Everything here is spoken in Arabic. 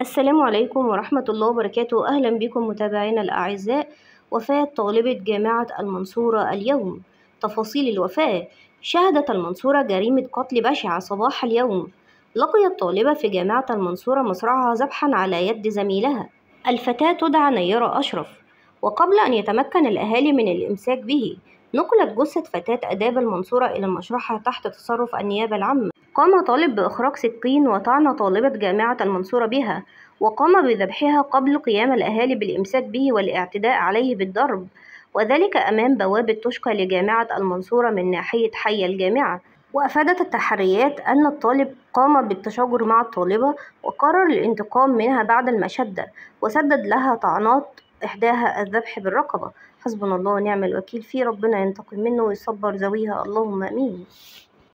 السلام عليكم ورحمة الله وبركاته أهلا بكم متابعينا الأعزاء وفاة طالبة جامعة المنصورة اليوم تفاصيل الوفاة شهدت المنصورة جريمة قتل بشعة صباح اليوم لقيت طالبة في جامعة المنصورة مصرعها ذبحا على يد زميلها الفتاة تدعى نيرة أشرف وقبل أن يتمكن الأهالي من الإمساك به نقلت جثة فتاة أداب المنصورة إلى المشرحة تحت تصرف النيابة العامة قام طالب بإخراج سكين وطعن طالبة جامعة المنصورة بها وقام بذبحها قبل قيام الأهالي بالإمساك به والاعتداء عليه بالضرب وذلك أمام بوابة تشقى لجامعة المنصورة من ناحية حي الجامعة وأفادت التحريات أن الطالب قام بالتشاجر مع الطالبة وقرر الانتقام منها بعد المشدة وسدد لها طعنات إحداها الذبح بالرقبة حسبنا الله ونعم الوكيل فيه ربنا ينتقم منه ويصبر ذويها اللهم آمين